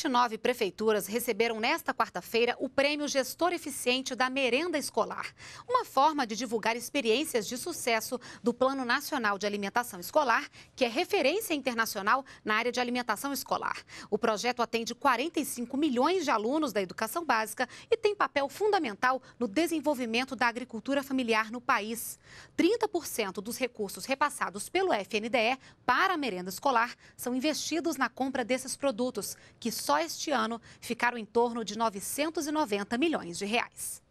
29 prefeituras receberam nesta quarta-feira o Prêmio Gestor Eficiente da Merenda Escolar, uma forma de divulgar experiências de sucesso do Plano Nacional de Alimentação Escolar, que é referência internacional na área de alimentação escolar. O projeto atende 45 milhões de alunos da educação básica e tem papel fundamental no desenvolvimento da agricultura familiar no país. 30% dos recursos repassados pelo FNDE para a merenda escolar são investidos na compra desses produtos, que só só este ano ficaram em torno de 990 milhões de reais.